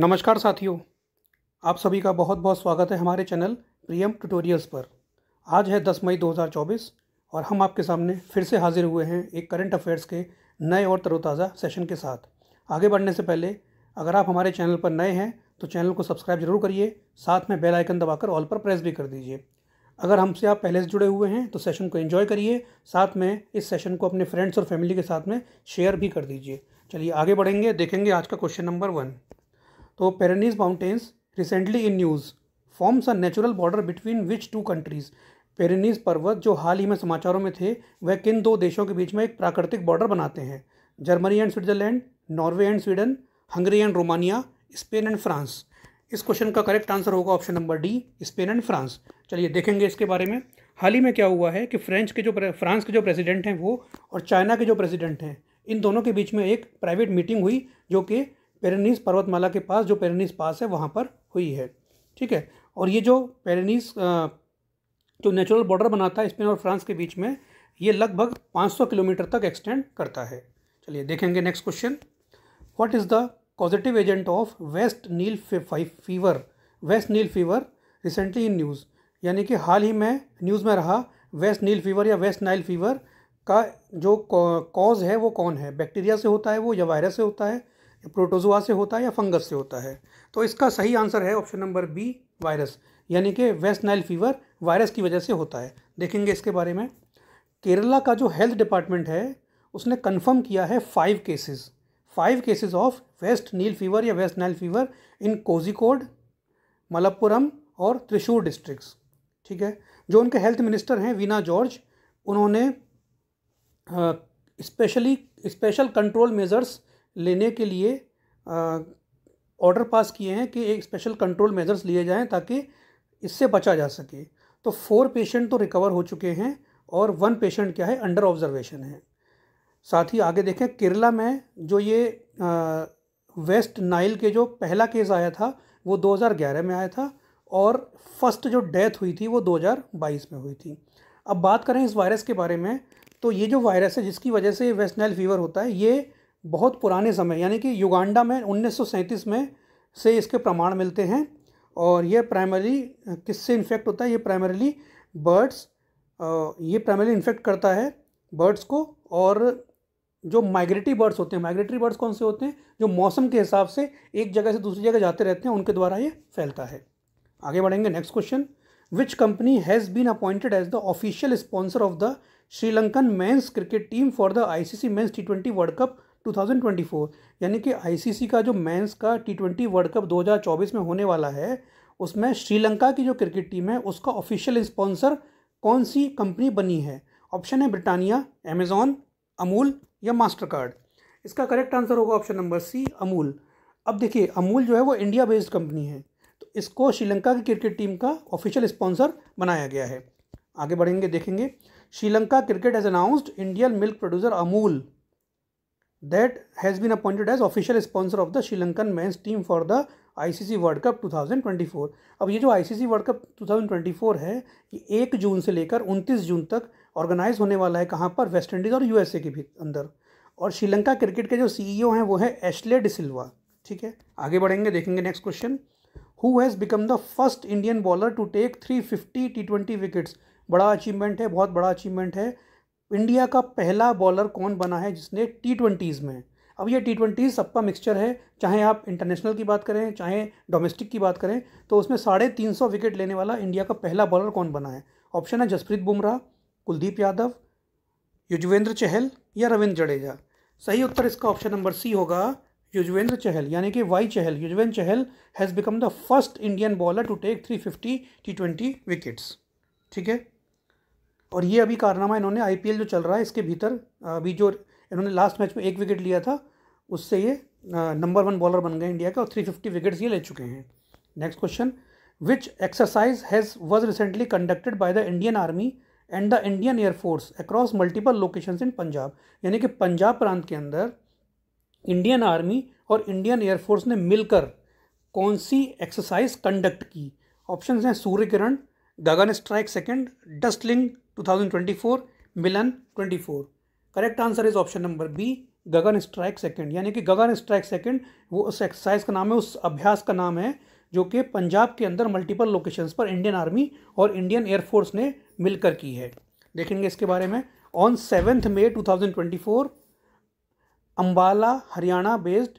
नमस्कार साथियों आप सभी का बहुत बहुत स्वागत है हमारे चैनल प्रियम ट्यूटोरियल्स पर आज है 10 मई 2024 और हम आपके सामने फिर से हाजिर हुए हैं एक करंट अफेयर्स के नए और तरोताज़ा सेशन के साथ आगे बढ़ने से पहले अगर आप हमारे चैनल पर नए हैं तो चैनल को सब्सक्राइब जरूर करिए साथ में बेल आइकन दबाकर ऑल पर प्रेस भी कर दीजिए अगर हमसे आप पहले से जुड़े हुए हैं तो सेशन को एंजॉय करिए साथ में इस सेशन को अपने फ्रेंड्स और फैमिली के साथ में शेयर भी कर दीजिए चलिए आगे बढ़ेंगे देखेंगे आज का क्वेश्चन नंबर वन तो Pyrenees mountains recently in news forms a natural border between which two countries Pyrenees पर्वत जो हाल ही में समाचारों में थे वह किन दो देशों के बीच में एक प्राकृतिक बॉर्डर बनाते हैं Germany and Switzerland Norway and Sweden Hungary and Romania Spain and France इस क्वेश्चन का करेक्ट आंसर होगा option number D Spain and France चलिए देखेंगे इसके बारे में हाल ही में क्या हुआ है कि फ्रेंच के जो फ्रांस के जो प्रेसिडेंट हैं वो और चाइना के जो प्रेसिडेंट हैं इन दोनों के बीच में एक प्राइवेट मीटिंग हुई जो कि पेरेनीस पर्वतमाला के पास जो पेरेनीस पास है वहाँ पर हुई है ठीक है और ये जो पेरेनीस जो नेचुरल बॉर्डर बनाता है स्पेन और फ्रांस के बीच में ये लगभग 500 किलोमीटर तक एक्सटेंड करता है चलिए देखेंगे next question what is the positive agent of West Nile fever West Nile fever recently in news यानी कि हाल ही में न्यूज़ में रहा वेस्ट नील फीवर या वेस्ट नाइल फीवर का जो कॉज है वो कौन है बैक्टीरिया से होता है वो या वायरस से होता है प्रोटोजोआ से होता है या फंगस से होता है तो इसका सही आंसर है ऑप्शन नंबर बी वायरस यानी कि वेस्ट नाइल फीवर वायरस की वजह से होता है देखेंगे इसके बारे में केरला का जो हेल्थ डिपार्टमेंट है उसने कंफर्म किया है five cases five cases of West Nile fever या West Nile fever in Kozhikode Malappuram और त्रिशूर डिस्ट्रिक्ट ठीक है जो उनके हेल्थ मिनिस्टर हैं वीना जॉर्ज उन्होंने स्पेशली स्पेशल कंट्रोल मेजर्स लेने के लिए ऑर्डर पास किए हैं कि एक स्पेशल कंट्रोल मेजर्स लिए जाएं ताकि इससे बचा जा सके तो फोर पेशेंट तो रिकवर हो चुके हैं और वन पेशेंट क्या है अंडर ऑब्जर्वेशन है साथ ही आगे देखें केरला में जो ये आ, वेस्ट नाइल के जो पहला केस आया था वो 2011 में आया था और फर्स्ट जो डेथ हुई थी वो 2022 में हुई थी अब बात करें इस वायरस के बारे में तो ये जो वायरस है जिसकी वजह से वेस्ट नाइल फीवर होता है ये बहुत पुराने समय यानी कि युगांडा में 1937 में से इसके प्रमाण मिलते हैं और ये प्राइमरी किससे इन्फेक्ट होता है ये प्राइमरीली बर्ड्स ये प्राइमरी इन्फेक्ट करता है बर्ड्स को और जो माइग्रेटरी बर्ड्स होते हैं माइग्रेटरी बर्ड्स कौन से होते हैं जो मौसम के हिसाब से एक जगह से दूसरी जगह जाते रहते हैं उनके द्वारा ये फैलता है आगे बढ़ेंगे next question which company has been appointed as the official sponsor of the Sri Lankan men's cricket team for the ICC men's T twenty World Cup 2024 यानी कि आईसीसी का जो मेंस का टी ट्वेंटी वर्ल्ड कप 2024 में होने वाला है उसमें श्रीलंका की जो क्रिकेट टीम है उसका ऑफिशियल स्पॉन्सर कौन सी कंपनी बनी है ऑप्शन है ब्रिटानिया अमेजोन अमूल या मास्टर कार्ड इसका करेक्ट आंसर होगा ऑप्शन नंबर सी अमूल अब देखिए अमूल जो है वो इंडिया बेस्ड कंपनी है तो इसको श्रीलंका की क्रिकेट टीम का ऑफिशियल स्पॉन्सर बनाया गया है आगे बढ़ेंगे देखेंगे Sri Lanka cricket as announced Indian milk producer Amul that has been appointed as official sponsor of the Sri Lankan men's team for the C World Cup 2024 अब ये जो सी वर्ल्ड कप 2024 है ये एक जून से लेकर 29 जून तक ऑर्गेनाइज होने वाला है कहाँ पर वेस्ट इंडीज़ और ए के भी अंदर और श्रीलंका क्रिकेट के जो सीईओ e हैं वो है एशले डिसिल्वा ठीक है आगे बढ़ेंगे देखेंगे next question who has become the first Indian bowler to take three fifty T twenty wickets बड़ा अचीवमेंट है बहुत बड़ा अचीवमेंट है इंडिया का पहला बॉलर कौन बना है जिसने टी ट्वेंटीज़ में अब ये टी ट्वेंटी सबका मिक्सचर है चाहे आप इंटरनेशनल की बात करें चाहे डोमेस्टिक की बात करें तो उसमें साढ़े तीन सौ विकेट लेने वाला इंडिया का पहला बॉलर कौन बना है ऑप्शन है जसप्रीत बुमराह कुलदीप यादव युजवेंद्र चहल या रविंद्र जडेजा सही उत्तर इसका ऑप्शन नंबर सी होगा युजवेंद्र चहल यानी कि Y Chahal Yuzvendra Chahal has become the first Indian bowler to take three fifty T twenty wickets ठीक है और ये अभी कारनामा इन्होंने आई जो चल रहा है इसके भीतर अभी जो इन्होंने लास्ट मैच में एक विकेट लिया था उससे ये नंबर वन बॉलर बन गए इंडिया के और थ्री फिफ्टी विकेट्स ये ले चुके हैं next question which exercise has was recently conducted by the Indian army and the Indian air force across multiple location in Punjab यानी कि पंजाब प्रांत के अंदर इंडियन आर्मी और इंडियन एयरफोर्स ने मिलकर कौन सी एक्सरसाइज कंडक्ट की ऑप्शन हैं Surya Kiran Gagan strike second Dustlik four Milan twenty four correct answer is option number B Gagan strike second यानी कि गगन स्ट्राइक सेकेंड वो उस एक्सरसाइज का नाम है उस अभ्यास का नाम है जो कि पंजाब के अंदर मल्टीपल लोकेशंस पर इंडियन आर्मी और इंडियन एयरफोर्स ने मिलकर की है देखेंगे इसके बारे में on seventh May four Ambala Haryana based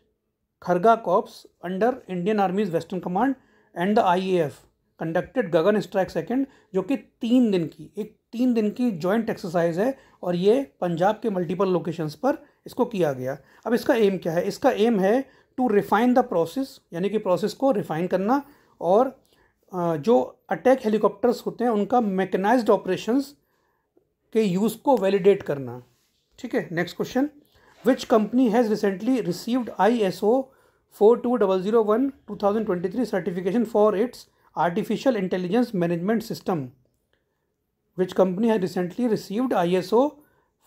Kharga corps under Indian army's western command and the F conducted Gagan strike second जो कि तीन दिन की एक तीन दिन की जॉइंट एक्सरसाइज है और ये पंजाब के मल्टीपल लोकेशंस पर इसको किया गया अब इसका एम क्या है इसका एम है टू रिफाइन द प्रोसेस यानी कि प्रोसेस को रिफाइन करना और जो अटैक हेलीकॉप्टर्स होते हैं उनका मैकेनाइज्ड ऑपरेशंस के यूज़ को वैलिडेट करना ठीक है next question which company has recently received I S O four two double zero one two thousand twenty three certification for its artificial intelligence management system which company है recently received I S O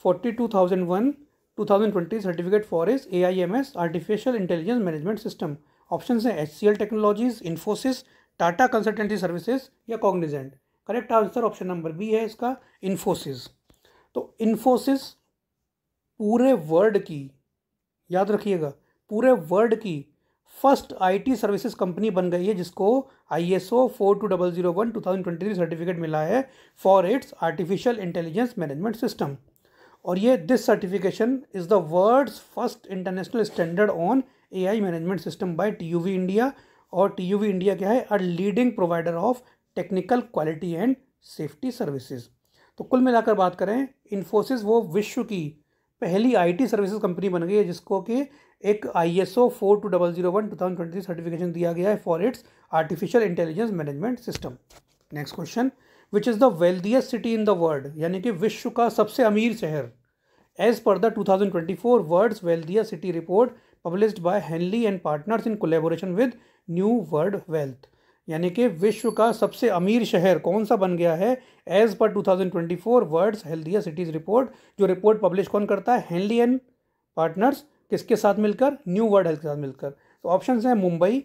forty two thousand one two thousand twenty certificate for इस A I M S artificial intelligence management system option है H C L technologies Infosys Tata consultancy services या Cognizant correct answer option number B है इसका इन्फोसिस तो इन्फोसिस पूरे world की याद रखिएगा पूरे वर्ल्ड की फर्स्ट आईटी सर्विसेज कंपनी बन गई है जिसको I S O four two double zero one two thousand twenty three certificate मिला है for its artificial intelligence management system और ये this certification is the world's first international standard on A I management system by T U V India और T U V India क्या है a leading provider of technical quality and safety services तो कुल मिलाकर बात करें इन्फोसिस वो विश्व की पहली आईटी सर्विसेज कंपनी बन गई है जिसको कि एक I S O four two double zero one two thousand twenty certification दिया गया है for its artificial intelligence management system next question which is the wealthiest city in the world यानी कि विश्व का सबसे अमीर शहर as per the two four world wealthiest city report published by Henley and Partners in collaboration with New World Wealth यानी कि विश्व का सबसे अमीर शहर कौन सा बन गया है as per 2024 world's wealthiest cities report जो रिपोर्ट पब्लिश कौन करता है हेनली एंड पार्टनर्स किसके साथ मिलकर न्यू वर्ल्ड हेल्थ के साथ मिलकर तो ऑप्शन हैं Mumbai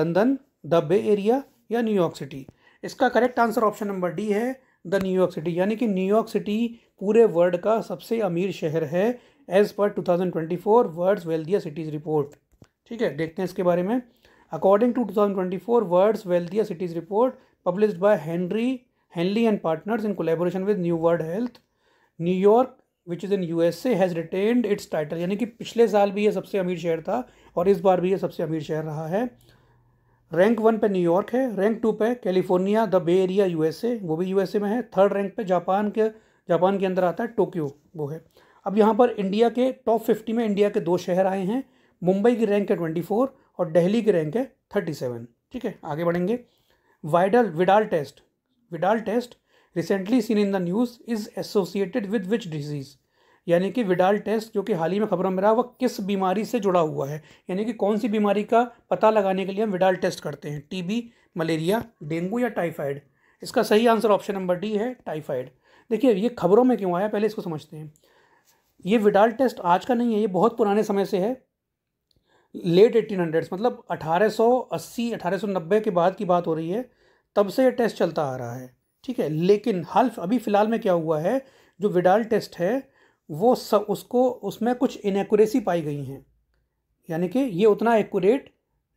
London the Bay Area या न्यूयॉर्क सिटी इसका correct answer option number D है द न्यूयॉर्क सिटी यानी कि न्यूयॉर्क सिटी पूरे वर्ल्ड का सबसे अमीर शहर है as per 2024 world's wealthier cities report ठीक है देखते हैं इसके बारे में According to 2024 World's Wealthiest Cities report published by Henry Henley and Partners in collaboration with New World Health, New York which is in U S A has retained its title यानी कि पिछले साल भी ये सबसे अमीर शहर था और इस बार भी ये सबसे अमीर शहर रहा है रैंक वन पे न्यूयॉर्क है रैंक टू पे California the Bay Area U S A वो भी यू एस ए में है थर्ड रैंक पे जापान के जापान के अंदर आता है टोक्यो वो है अब यहाँ पर इंडिया के टॉप फिफ्टी में इंडिया के दो शहर आए हैं मुंबई की रैंक है ट्वेंटी फोर और दिल्ली की रैंक है थर्टी सेवन ठीक है आगे बढ़ेंगे Widal Widal test Widal test recently seen in the news is associated with which disease यानी कि विडाल टेस्ट जो कि हाल ही में खबरों में रहा वह किस बीमारी से जुड़ा हुआ है यानी कि कौन सी बीमारी का पता लगाने के लिए हम विडाल टेस्ट करते हैं टीबी मलेरिया डेंगू या टाइफाइड इसका सही आंसर ऑप्शन नंबर डी है टाइफाइड देखिए ये खबरों में क्यों आया पहले इसको समझते हैं ये विडाल टेस्ट आज का नहीं है ये बहुत पुराने समय से है लेट एटीन हंड्रेड्स मतलब 1880 1890 के बाद की बात हो रही है तब से ये टेस्ट चलता आ रहा है ठीक है लेकिन हाल अभी फ़िलहाल में क्या हुआ है जो विडाल टेस्ट है वो सब उसको उसमें कुछ इनएक्यूरेसी पाई गई हैं यानी कि ये उतना एक्यूरेट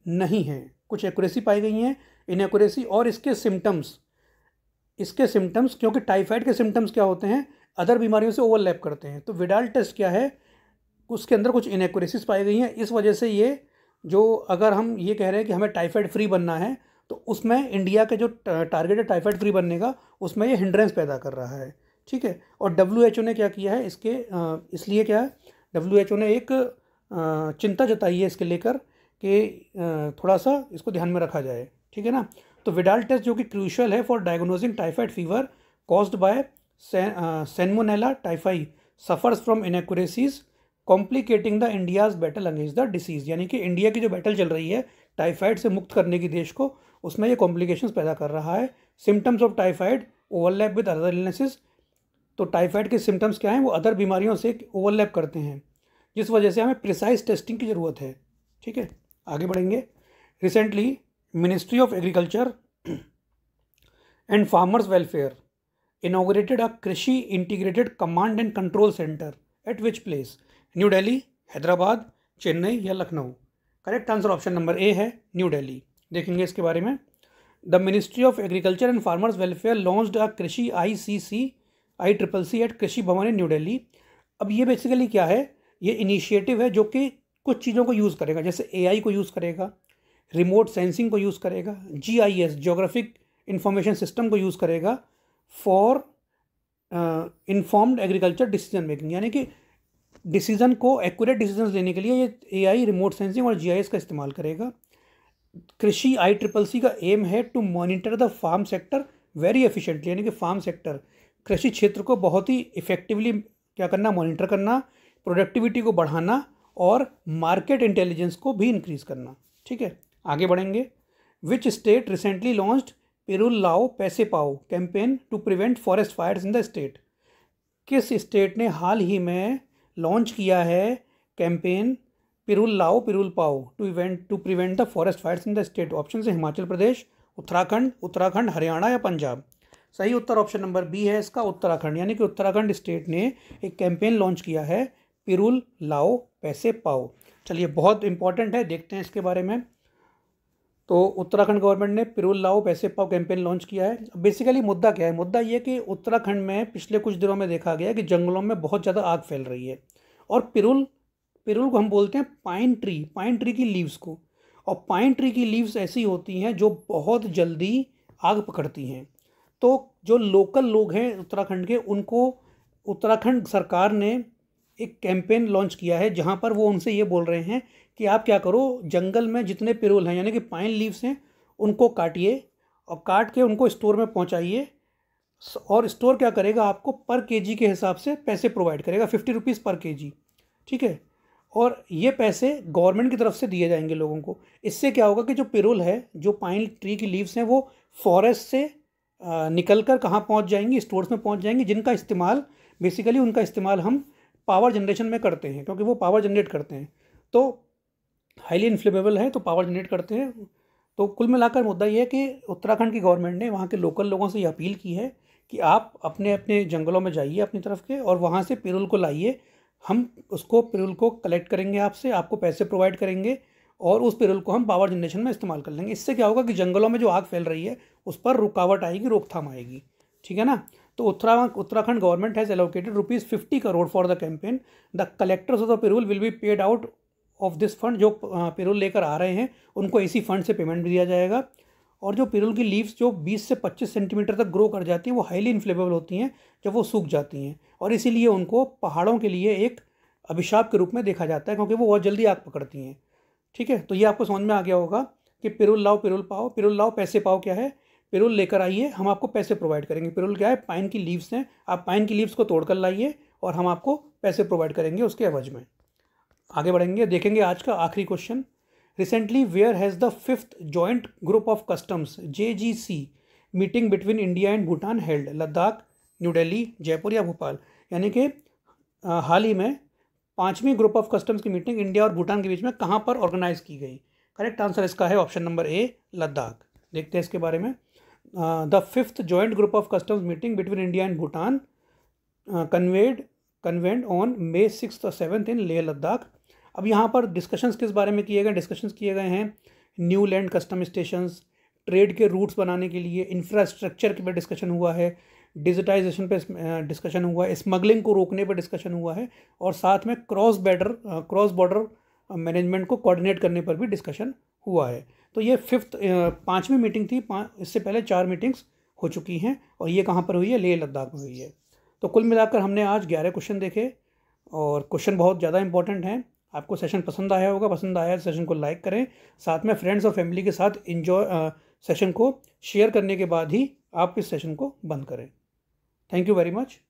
नहीं है कुछ एक्यूरेसी पाई गई हैं इनएक्यूरेसी और इसके सिम्टम्स इसके सिम्टम्स क्योंकि टाइफाइड के सिम्टम्स क्या होते हैं अदर बीमारियों से ओवरलैप करते हैं तो विडाल टेस्ट क्या है उसके अंदर कुछ इनक्रेसीज पाई गई हैं इस वजह से ये जो अगर हम ये कह रहे हैं कि हमें टाइफाइड फ्री बनना है तो उसमें इंडिया के जो टारगेट है टाइफाइड फ्री बनने का उसमें ये हिंड्रेंस पैदा कर रहा है ठीक है और डब्ल्यू ने क्या किया है इसके इसलिए क्या है डब्ल्यू ने एक चिंता जताई है इसके लेकर कि थोड़ा सा इसको ध्यान में रखा जाए ठीक है ना तो विडाल टेस्ट जो कि क्रूशल है for diagnosing typhoid fever caused by salmonella typhi suffers from increases complicating the India's battle against the disease यानी कि इंडिया की जो बैटल चल रही है टाइफाइड से मुक्त करने की देश को उसमें ये कॉम्प्लिकेशंस पैदा कर रहा है symptoms of typhoid overlap with other illnesses तो टाइफाइड के सिम्टम्स क्या हैं वो अदर बीमारियों से ओवरलैप करते हैं जिस वजह से हमें प्रिसाइज टेस्टिंग की ज़रूरत है ठीक है आगे बढ़ेंगे recently ministry of agriculture and farmers welfare inaugurated a Krishi integrated command and control centre at which place New Delhi Hyderabad Chennai या Lucknow correct answer option number A है न्यू डेली देखेंगे इसके बारे में the ministry of agriculture and farmers welfare launched a Krishi I C C I triple C eight कृषि भवन इन new daily अब ये बेसिकली क्या है ये इनिशिएटिव है जो कि कुछ चीज़ों को यूज़ करेगा जैसे आई को यूज़ करेगा रिमोट सेंसिंग को यूज़ करेगा G I S geographic information system को यूज़ करेगा for informed agriculture decision making यानी कि डिसीज़न को एक्यूरेट डिसीजन लेने के लिए ये ए रिमोट सेंसिंग और जी का इस्तेमाल करेगा कृषि आई ट्रिपल सी का एम है to monitor the farm sector very efficiently यानी कि फार्म सेक्टर कृषि क्षेत्र को बहुत ही इफेक्टिवली क्या करना मॉनिटर करना प्रोडक्टिविटी को बढ़ाना और मार्केट इंटेलिजेंस को भी इंक्रीज़ करना ठीक है आगे बढ़ेंगे which state recently launched Pirul लाओ पैसे पाओ campaign to prevent forest fires in the state किस स्टेट ने हाल ही में लॉन्च किया है कैंपेन पिरुल लाओ पिरुल पाओ to event to prevent the forest fire in the state option है हिमाचल प्रदेश उत्तराखंड उत्तराखंड हरियाणा या पंजाब सही उत्तर ऑप्शन नंबर बी है इसका उत्तराखंड यानी कि उत्तराखंड स्टेट ने एक कैंपेन लॉन्च किया है पिरुल लाओ पैसे पाओ चलिए बहुत इंपॉर्टेंट है देखते हैं इसके बारे में तो उत्तराखंड गवर्नमेंट ने पिरुल लाओ पैसे पाओ कैंपेन लॉन्च किया है बेसिकली मुद्दा क्या है मुद्दा ये कि उत्तराखंड में पिछले कुछ दिनों में देखा गया कि जंगलों में बहुत ज़्यादा आग फैल रही है और पिरुल पिरुल को हम बोलते हैं पाइन ट्री पाइन ट्री की लीव्स को और पाइन ट्री की लीव्स ऐसी होती हैं जो बहुत जल्दी आग पकड़ती हैं तो जो लोकल लोग हैं उत्तराखंड के उनको उत्तराखंड सरकार ने एक कैंपेन लॉन्च किया है जहाँ पर वो उनसे ये बोल रहे हैं कि आप क्या करो जंगल में जितने पिरुल हैं यानी कि पाइन लीव्स हैं उनको काटिए और काट के उनको स्टोर में पहुँचाइए और स्टोर क्या करेगा आपको पर के के हिसाब से पैसे प्रोवाइड करेगा फिफ्टी रुपीज़ पर के ठीक है और ये पैसे गवर्नमेंट की तरफ से दिए जाएंगे लोगों को इससे क्या होगा कि जो पिरुल है जो पाइन ट्री की लीव्स हैं वो फॉरेस्ट से निकल कर कहाँ पहुँच जाएंगी स्टोर्स में पहुँच जाएंगी जिनका इस्तेमाल बेसिकली उनका इस्तेमाल हम पावर जनरेशन में करते हैं क्योंकि वो पावर जनरेट करते हैं तो हाईली इन्फ्लेमेबल है तो पावर जनरेट करते हैं तो कुल मिलाकर मुद्दा ये है कि उत्तराखंड की गवर्नमेंट ने वहाँ के लोकल लोगों से ये अपील की है कि आप अपने अपने जंगलों में जाइए अपनी तरफ के और वहाँ से पिरुल को लाइए हम उसको पिरुल को कलेक्ट करेंगे आपसे आपको पैसे प्रोवाइड करेंगे और उस पिरुल को हम पावर जनरेशन में इस्तेमाल कर लेंगे इससे क्या होगा कि जंगलों में जो आग फैल रही है उस पर रुकावट आएगी रोकथाम आएगी ठीक है ना तो Uttara Uttarakhand government has allocated rupees fifty crore for the campaign the collectors of the Pirul will be paid out of this fund जो पिरुल लेकर आ रहे हैं उनको इसी फंड से पेमेंट भी दिया जाएगा और जो पिरुल की लीव्स जो 20 से 25 सेंटीमीटर तक ग्रो कर जाती हैं वो हाईली इन्फ्लेमेबल होती हैं जब वो सूख जाती हैं और इसीलिए उनको पहाड़ों के लिए एक अभिशाप के रूप में देखा जाता है क्योंकि वो बहुत जल्दी आग पकड़ती हैं ठीक है तो ये आपको समझ में आ गया होगा कि पिरुल लाओ पिरुल पाओ पिरुल लाओ पैसे पाओ क्या है पेरोल लेकर आइए हम आपको पैसे प्रोवाइड करेंगे पेरोल क्या है पाइन की लीव्स हैं आप पाइन की लीव्स को तोड़ कर लाइए और हम आपको पैसे प्रोवाइड करेंगे उसके एवज में आगे बढ़ेंगे देखेंगे आज का आखिरी question recently where has the fifth joint group of customs J G C meeting between India and Bhutan held Ladakh New Delhi Jaipur या भोपाल यानी कि हाल ही में पाँचवीं ग्रुप ऑफ कस्टम्स की मीटिंग इंडिया और भूटान के बीच में कहाँ पर ऑर्गेनाइज की गई करेक्ट आंसर इसका है ऑप्शन नंबर ए लद्दाख देखते हैं इसके बारे में the fifth joint group of customs meeting between India and Bhutan conveyed convened on May six और सेवन्थ इन लेह लद्दाख अब यहाँ पर डिस्कशंस किस बारे में किए गए डिस्कशंस किए गए हैं new land custom station trade के रूट्स बनाने के लिए इंफ्रास्ट्रक्चर के पे डिस्कशन हुआ है डिजिटाइजेशन पे डिस्कशन uh, हुआ है स्मगलिंग को रोकने पर डिस्कशन हुआ है और साथ में cross border cross border management को कोऑर्डिनेट करने पर भी डिस्कशन हुआ है तो ये फिफ्थ पाँचवीं मीटिंग थी इससे पहले चार मीटिंग्स हो चुकी हैं और ये कहाँ पर हुई है लेह लद्दाख में हुई है तो कुल मिलाकर हमने आज ग्यारह क्वेश्चन देखे और क्वेश्चन बहुत ज़्यादा इंपॉर्टेंट हैं आपको सेशन पसंद आया होगा पसंद आया सेशन तो को लाइक करें साथ में फ्रेंड्स और फैमिली के साथ इन्जॉय सेशन को शेयर करने के बाद ही आप इस सेशन को बंद करें थैंक यू वेरी मच